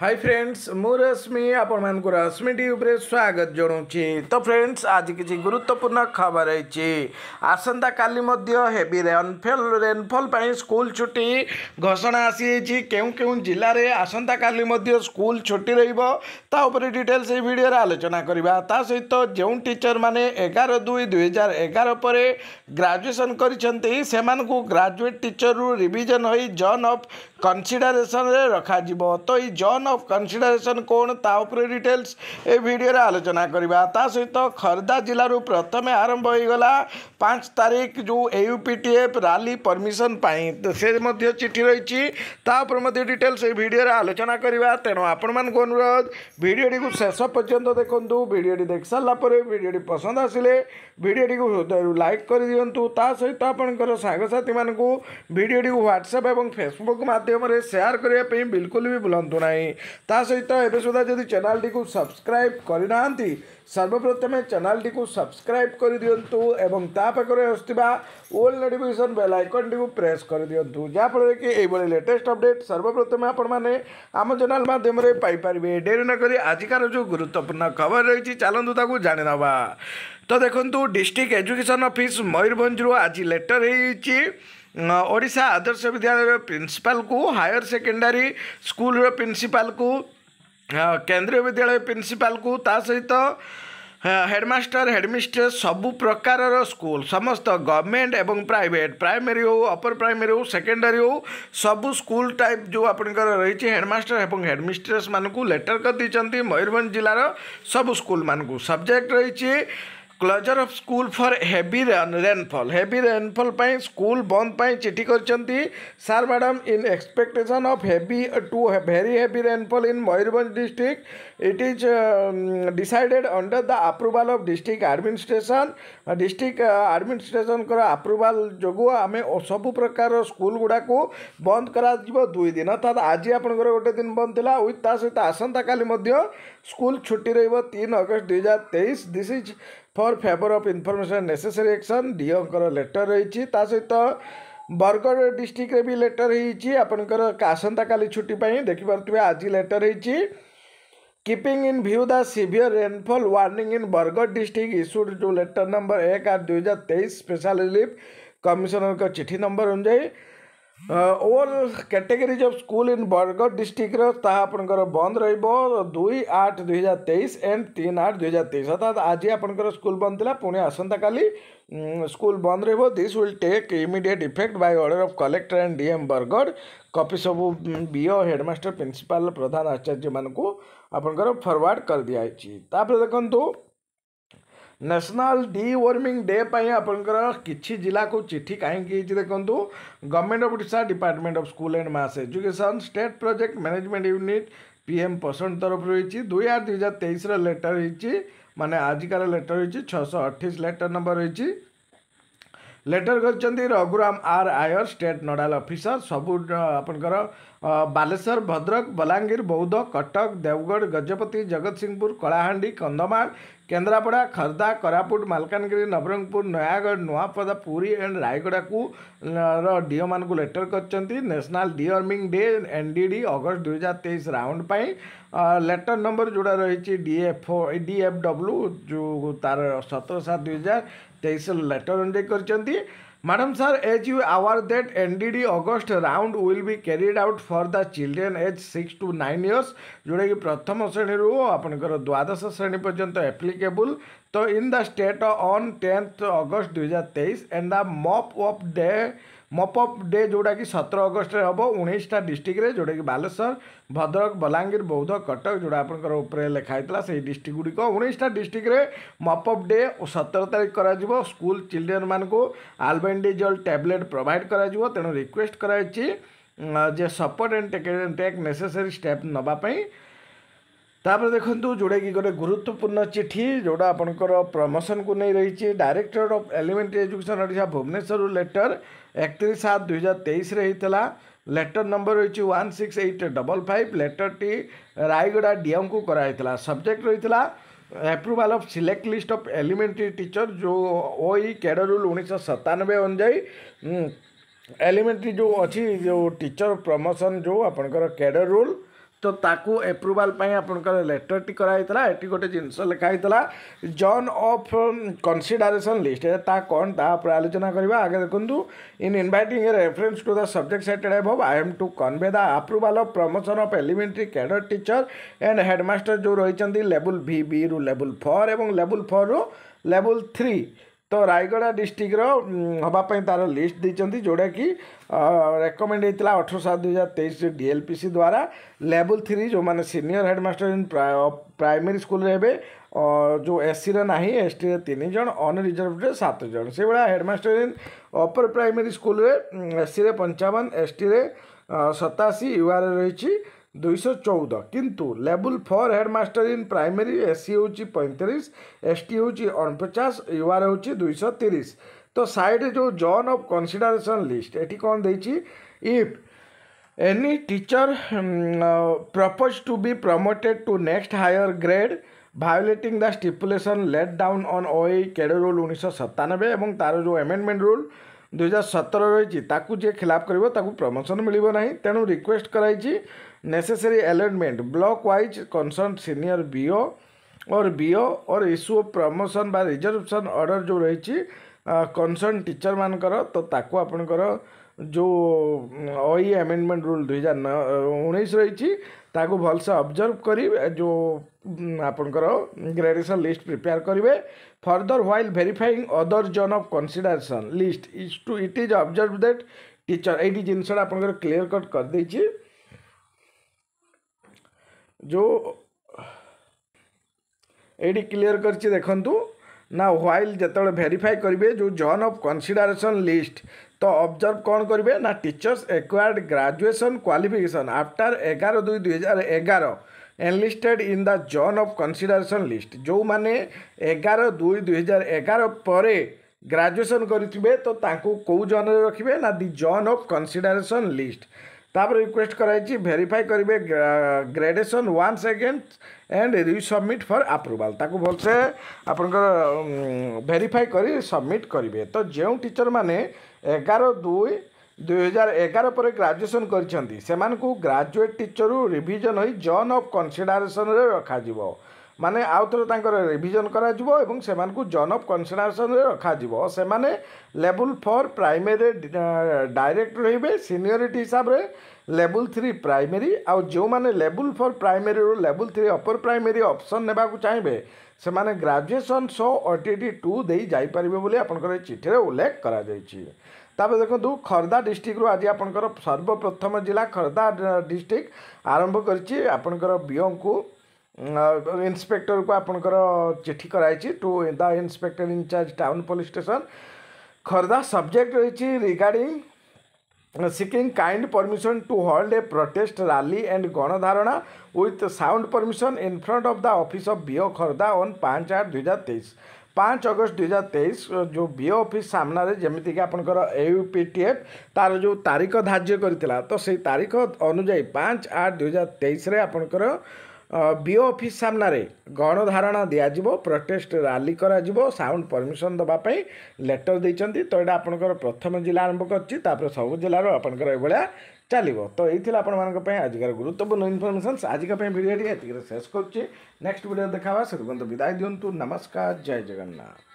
high friends ମୁଁ ରଶ୍ମି ଆପଣମାନଙ୍କୁ ରଶ୍ମି ଉପରେ ସ୍ୱାଗତ ଜଣାଉଛି ତ ଫ୍ରେଣ୍ଡସ୍ ଆଜି କିଛି ଗୁରୁତ୍ୱପୂର୍ଣ୍ଣ ଖବର ହେଇଛି ଆସନ୍ତାକାଲି ମଧ୍ୟ ହେଭି ରେନଫଲ୍ ରେନ୍ଫଲ୍ ପାଇଁ ସ୍କୁଲ ଛୁଟି ଘୋଷଣା ଆସିଯାଇଛି କେଉଁ କେଉଁ ଜିଲ୍ଲାରେ ଆସନ୍ତାକାଲି ମଧ୍ୟ ସ୍କୁଲ ଛୁଟି ରହିବ ତା ଉପରେ ଡିଟେଲ୍ସ ଏହି ଭିଡ଼ିଓରେ ଆଲୋଚନା କରିବା ତା ସହିତ ଯେଉଁ ଟିଚରମାନେ ଏଗାର ଦୁଇ ଦୁଇହଜାର ଏଗାର ପରେ ଗ୍ରାଜୁଏସନ୍ କରିଛନ୍ତି ସେମାନଙ୍କୁ ଗ୍ରାଜୁଏଟ୍ ଟିଚର୍ରୁ ରିଭିଜନ୍ ହୋଇ ଜନ୍ ଅଫ୍ କନସିଡରେସନରେ ରଖାଯିବ ତ ଏଇ ଜୋନ୍ ଅଫ୍ କନସିଡରେସନ୍ କ'ଣ ତା ଉପରେ ଡିଟେଲ୍ସ ଏ ଭିଡ଼ିଓରେ ଆଲୋଚନା କରିବା ତା ସହିତ ଖୋର୍ଦ୍ଧା ଜିଲ୍ଲାରୁ ପ୍ରଥମେ ଆରମ୍ଭ ହୋଇଗଲା ପାଞ୍ଚ ତାରିଖ ଯେଉଁ U P T F rally permission ପାଇଁ ସେ ମଧ୍ୟ ଚିଠି ରହିଛି ତା ଉପରେ ମଧ୍ୟ ଡିଟେଲ୍ସ ଏ ଭିଡ଼ିଓରେ ଆଲୋଚନା କରିବା ତେଣୁ ଆପଣମାନଙ୍କୁ ଅନୁରୋଧ ଭିଡ଼ିଓଟିକୁ ଶେଷ ପର୍ଯ୍ୟନ୍ତ ଦେଖନ୍ତୁ ଭିଡ଼ିଓଟି ଦେଖିସାରିଲା ପରେ ଭିଡ଼ିଓଟି ପସନ୍ଦ ଆସିଲେ ଭିଡ଼ିଓଟିକୁ ହୃଦୟରୁ ଲାଇକ୍ କରିଦିଅନ୍ତୁ ତା ସହିତ ଆପଣଙ୍କର ସାଙ୍ଗସାଥିମାନଙ୍କୁ ଭିଡ଼ିଓଟିକୁ ହ୍ୱାଟ୍ସଆପ୍ ଏବଂ ଫେସବୁକ୍ ମାଧ୍ୟମରେ ମାଧ୍ୟମରେ ସେୟାର କରିବା ପାଇଁ ବିଲକୁଲ ବି ଭୁଲନ୍ତୁ ନାହିଁ ତା ସହିତ ଏବେ ସୁଦ୍ଧା ଯଦି ଚ୍ୟାନେଲଟିକୁ ସବସ୍କ୍ରାଇବ୍ କରିନାହାନ୍ତି ସର୍ବପ୍ରଥମେ ଚ୍ୟାନେଲଟିକୁ ସବସ୍କ୍ରାଇବ୍ କରିଦିଅନ୍ତୁ ଏବଂ ତା ପାଖରେ ଆସୁଥିବା ଓଲ୍ ନୋଟିଫିକେସନ୍ ବେଲ୍ ଆଇକନ୍ଟିକୁ ପ୍ରେସ୍ କରିଦିଅନ୍ତୁ ଯାହାଫଳରେ କି ଏଇଭଳି ଲେଟେଷ୍ଟ ଅପଡ଼େଟ୍ ସର୍ବପ୍ରଥମେ ଆପଣମାନେ ଆମ ଚ୍ୟାନେଲ୍ ମାଧ୍ୟମରେ ପାଇପାରିବେ ଡେରି ନକରି ଆଜିକାର ଯେଉଁ ଗୁରୁତ୍ୱପୂର୍ଣ୍ଣ ଖବର ରହିଛି ଚାଲନ୍ତୁ ତାକୁ ଜାଣିନେବା তো দেখন্ত ডিস্ট্রিক্ট এডুকেশন অফিস মইরবন্ধৰ আজি লেটার হৈছি অৰীসা আদৰ্শ বিদ্যালয়ৰ প্ৰিন্সিপালক হাইৰ সেকেন্ডৰী স্কুলৰ প্ৰিন্সিপালক কেন্দ্ৰীয় বিদ্যালয়ৰ প্ৰিন্সিপালক তাৰ সৈতে হেডমাস্টাৰ হেডমিনিষ্ট্ৰে সব প্ৰকাৰৰ স্কুল সমষ্ট গৱৰ্ণমেণ্ট এবং প্ৰাইভেট প্ৰাইমাৰী অ'পাৰ প্ৰাইমাৰী অ'সেকেন্ডৰী অ'সব স্কুল টাইপ যো আপোনাক ৰৈছি হেডমাস্টাৰ এবং হেডমিনিষ্ট্ৰে মানক লেটার কৰ দিছন্তি মইরবন্ধ জিলাৰ সব স্কুল মানক সাবজেক্ট ৰৈছি closure of school for heavy rainfall heavy rainfall पे स्कूल बंद पर चिठी कर sir madam in expectation of heavy to very heavy rainfall in Mayurbhanj district it is decided under the approval of district administration district administration approval जो आम सब प्रकार school गुड़ाक बंद कर दुई दिन अर्थात आज आप गोटे दिन बंद था उत्त आसंता का स्कूल छुट्टी रोन अगस्ट दुई हजार तेईस this is for favour of information necessary action DO letter रही सहित बरगढ़ डिस्ट्रिक्ट भी लेटर होती होपणकर आसंता का छुट्टी देखिपे आज लेटर हो keeping in view the severe rainfall warning in Bargarh district issued जो लेटर नंबर एक आठ दुई हजार तेईस स्पेशा रिलिफ कमिशनर चिठी नंबर अनुजाई all categories of school in Bargarh डिस्ट्रिक्टर ता बंद रुई आठ दुई हजार तेईस एंड तीन आठ दुई हजार तेईस अर्थात आज आपंकर स्कूल बंद था पुणे आसंता का स्कूल बंद this will take immediate effect by order of collector and DM Bargarh copy सब बीओ हेडमास्टर प्रिंसिपल प्रधान आचार्य मानक आप फरवर्ड कर दिखाई तापर ନ୍ୟାସନାଲ୍ ଡିୱାର୍ମିଂ ଡେ ପାଇଁ ଆପଣଙ୍କର କିଛି ଜିଲ୍ଲାକୁ ଚିଠି କାହିଁକି ହେଇଛି ଦେଖନ୍ତୁ government of Odisha department of school and mass education state project management unit PM Poshan ତରଫରୁ ହେଇଛି ଦୁଇ ଆଠ ଦୁଇ ହଜାର ତେଇଶର ଲେଟର୍ ହେଇଛି ମାନେ ଆଜିକାର ଲେଟର୍ ହେଇଛି ଛଅଶହ ଅଠେଇଶ ଲେଟର୍ ନମ୍ବର ହେଇଛି ଲେଟର୍ କରିଛନ୍ତି ରଘୁରାମ ଆର୍ ଆୟର ଷ୍ଟେଟ୍ ନୋଡାଲ୍ ଅଫିସର ସବୁ ଆପଣଙ୍କର ବାଲେଶ୍ୱର ଭଦ୍ରକ ବଲାଙ୍ଗୀର ବୌଦ୍ଧ କଟକ ଦେବଗଡ଼ ଗଜପତି ଜଗତସିଂହପୁର କଳାହାଣ୍ଡି କନ୍ଧମାଳ केन्द्रापड़ा खर्धा कोरापुट मलकानगि नवरंगपुर नयागढ़ नुआपदा पूरी एंड रायगढ़ को डीओ मान को लेटर करेसनाल D day N D August दुई हजार तेईस राउंड लेटर नंबर जोड़ा रही डीएफओ डीएफडब्ल्यू जो तार सतर सात दुई हजार तेईस लेटर अनुजाई कर madam sir as you aware that N D August round will be carried out for the children age six to nine years जोड़े कि प्रथम श्रेणी आपंकर द्वादश श्रेणी पर्यंत एप्लिकेबल तो in the state on tenth August दुई हजार तेईस and the mop up day mop up day जोड़ा कि सतर अगस्ट हे उन्नीसटा डिस्ट्रिक्ट जोड़े कि बालेश्वर भद्रक बलांगीर बौद्ध कटक जो आप लिखाई से डिस्ट्रिक्ट गुड़िक उन्नीसटा डिस्ट्रिक्ट मप अप डे सतर तारीख कर स्कूल चिल्ड्रेन मानक आलबे ବେଣ୍ଡିଜଲ୍ ଟ୍ୟାବଲେଟ୍ ପ୍ରୋଭାଇଡ଼ କରାଯିବ ତେଣୁ ରିକ୍ୱେଷ୍ଟ କରାଯାଇଛି ଯେ support and take necessary step ନେବା ପାଇଁ ତାପରେ ଦେଖନ୍ତୁ ଯେଉଁଟାକି ଗୋଟେ ଗୁରୁତ୍ୱପୂର୍ଣ୍ଣ ଚିଠି ଯେଉଁଟା ଆପଣଙ୍କର ପ୍ରମୋସନକୁ ନେଇ ରହିଛି directorate of elementary education Odisha ଭୁବନେଶ୍ୱରରୁ ଲେଟର୍ ଏକତିରିଶ ସାତ ଦୁଇହଜାର ତେଇଶରେ ହେଇଥିଲା ଲେଟର୍ ନମ୍ବର ରହିଛି one six eight double five ଲେଟର୍ଟି ରାୟଗଡ଼ା ଡିଏମ୍କୁ କରାହେଇଥିଲା ସବଜେକ୍ଟ ରହିଥିଲା approval of select list of elementary teacher जो ओ कैडर रूल उन्नीस सतानबे अनुजाई एलिमेंट्री हम्म, जो अच्छी जो टीचर प्रमोशन जो आप कैडर रूल तो ताकू एप्रुवाल आपणकर लेटरटी कराइला एटी गोटे जिनिस ଲେଖାହେଇଥିଲା ଜନ୍ ଅଫ୍ କନସିଡରେସନ୍ ଲିଷ୍ଟ ତା କ'ଣ ତା ଉପରେ ଆଲୋଚନା କରିବା ଆଗେ ଦେଖନ୍ତୁ in inviting a reference to the subject cited ହେବ I am to convey the approval of promotion of elementary cadre teacher and headmaster ଯେଉଁ ରହିଛନ୍ତି ଲେବୁଲ୍ ଭି ବିରୁ ଲେବୁଲ୍ ଫୋର୍ ଏବଂ ଲେବୁଲ୍ ଫୋର୍ରୁ ଲେବୁଲ୍ ଥ୍ରୀ तो रायगढ़ डिस्ट्रिक्टर हाँपाई तार लिस्ट देखते जोड़ा कि रेकमेंड होता है अठर सात दुई हजार तेईस डीएलपीसी द्वारा लेवल थ्री जो मैंने senior headmaster in primary school एवं जो एससी ना एस टी तीन जन अनिजर्व सात जन से headmaster in upper primary school SC पंचावन एस टी सताशी यूआर रही दुईश चौद किंतु level four headmaster in primary सी हूँ पैंतीस एस टी हूँ अणपचास युआर हो तो सैड जो जोन अफ कंसीडरेशन लिस्ट ये कौन दे if any teacher propose to be promoted to next higher grade violating the stipulation laid down in O cadre rule उन्नीस सतानबे और तार जो एमेंडमेंट रूल दुई हजार सतर रही खिलाफ कर प्रमोशन मिलना ना तेणु रिक्वेस्ट कराई necessary alignment block wise concern senior BO और बीओ और इश्यू ऑफ प्रमोशन बा रिजर्वेशन ऑर्डर जो रही कनसर्ण टीचर मानकर तो ताको आपणकर जो ओई आमेंडमेंट रूल दुई हजार उन्नीस रही भलसे अब्जर्व करी जो आपणकर ग्रेडेसन लिस्ट प्रिपेयर करेंगे further while verifying other zone of consideration list is to it is observe that teacher ये जिनसा आप क्लीअर कट करदे ଯେଉଁ ଏଇଠି କ୍ଲିଅର୍ କରିଛି ଦେଖନ୍ତୁ ନା ହ୍ୱାଇଲ୍ ଯେତେବେଳେ ଭେରିଫାଏ କରିବେ ଯେଉଁ ଜନ୍ ଅଫ୍ କନସିଡ଼ାରେସନ୍ ଲିଷ୍ଟ ତ ଅବଜର୍ଭ କ'ଣ କରିବେ ନା teachers acquired graduation qualification after ଏଗାର ଦୁଇ ଦୁଇହଜାର ଏଗାର enlisted in the zone of consideration list ଯେଉଁମାନେ ଏଗାର ଦୁଇ ଦୁଇହଜାର ଏଗାର ପରେ ଗ୍ରାଜୁଏସନ୍ କରିଥିବେ ତ ତାଙ୍କୁ କେଉଁ ଜନ୍ରେ ରଖିବେ ନା the zone of consideration list তাপরে রিকোয়েস্ট করা হয়েছি ভেরিফাই করবে gradation once again and resubmit for approval তাকে ভালসে আপনার ভেরিফাই করে সবমিট করবে তো যে টিচর মানে এগার দুই ଦୁଇ ହଜାର ଏଗାର ପରେ ଗ୍ରାଜୁଏସନ୍ କରିଛନ୍ତି ସେମାନଙ୍କୁ ଗ୍ରାଜୁଏଟ୍ ଟିଚରରୁ ରିଭିଜନ୍ ହୋଇ ଜନ୍ ଅଫ୍ କନସିଡରେସନ୍ରେ ରଖାଯିବ ମାନେ ଆଉଥରେ ତାଙ୍କର ରିଭିଜନ୍ କରାଯିବ ଏବଂ ସେମାନଙ୍କୁ ଜନ୍ ଅଫ୍ କନସିଡରେସନ୍ରେ ରଖାଯିବ ସେମାନେ ଲେବୁଲ୍ ଫୋର୍ ପ୍ରାଇମେରୀରେ ଡାଇରେକ୍ଟ ରହିବେ ସିନିୟରିଟି ହିସାବରେ ଲେବୁଲ୍ ଥ୍ରୀ ପ୍ରାଇମେରୀ ଆଉ ଯେଉଁମାନେ ଲେବୁଲ୍ ଫୋର୍ ପ୍ରାଇମେରୀରୁ ଲେବୁଲ୍ ଥ୍ରୀ ଅପର ପ୍ରାଇମେରୀ ଅପସନ୍ ନେବାକୁ ଚାହିଁବେ ସେମାନେ graduation so O T T two ଦେଇ ଯାଇପାରିବେ ବୋଲି ଆପଣଙ୍କର ଏ ଚିଠିରେ ଉଲ୍ଲେଖ କରାଯାଇଛି ତାପରେ ଦେଖନ୍ତୁ ଖୋର୍ଦ୍ଧା ଡିଷ୍ଟ୍ରିକ୍ଟରୁ ଆଜି ଆପଣଙ୍କର ସର୍ବପ୍ରଥମ ଜିଲ୍ଲା ଖୋର୍ଦ୍ଧା ଡିଷ୍ଟ୍ରିକ୍ଟ ଆରମ୍ଭ କରିଛି ଆପଣଙ୍କର ବିଓଙ୍କୁ ଇନ୍ସପେକ୍ଟରକୁ ଆପଣଙ୍କର ଚିଠି କରାଯାଇଛି to the inspector in charge town police station Khordha subject ରହିଛି regarding seeking kind permission to hold a protest rally and ଗଣଧାରଣା with sound permission in front of the office of BO Khordha on ପାଞ୍ଚ ଆଠ ଦୁଇହଜାର ତେଇଶ ପାଞ୍ଚ ଅଗଷ୍ଟ ଦୁଇହଜାର ତେଇଶ ଯେଉଁ ବିଓ ଅଫିସ୍ ସାମ୍ନାରେ ଯେମିତିକି ଆପଣଙ୍କର ୟୁ ପି ଟି ଏଫ୍ ତା'ର ଯେଉଁ ତାରିଖ ଧାର୍ଯ୍ୟ କରିଥିଲା ତ ସେଇ ତାରିଖ ଅନୁଯାୟୀ ପାଞ୍ଚ ଆଠ ଦୁଇହଜାର ତେଇଶରେ ଆପଣଙ୍କର ବିଓ ଅଫିସ୍ ସାମ୍ନାରେ ଗଣଧାରଣା ଦିଆଯିବ ପ୍ରୋଟେଷ୍ଟ ରାଲି କରାଯିବ ସାଉଣ୍ଡ ପରମିସନ୍ ଦେବା ପାଇଁ ଲେଟର ଦେଇଛନ୍ତି ତ ଏଇଟା ଆପଣଙ୍କର ପ୍ରଥମ ଜିଲ୍ଲା ଆରମ୍ଭ କରିଛି ତାପରେ ସବୁ ଜିଲ୍ଲାରୁ ଆପଣଙ୍କର ଏଭଳିଆ ଚାଲିବ ତ ଏଇଥିଲା ଆପଣମାନଙ୍କ ପାଇଁ ଆଜିକାର ଗୁରୁତ୍ୱପୂର୍ଣ୍ଣ ଇନଫର୍ମେସନ୍ସ ଆଜିକା ପାଇଁ ଭିଡ଼ିଓଟି ଏତିକିରେ ଶେଷ କରୁଛି ନେକ୍ସଟ ଭିଡ଼ିଓ ଦେଖାବା ସେପର୍ଯ୍ୟନ୍ତ ବିଦାୟ ଦିଅନ୍ତୁ ନମସ୍କାର ଜୟ ଜଗନ୍ନାଥ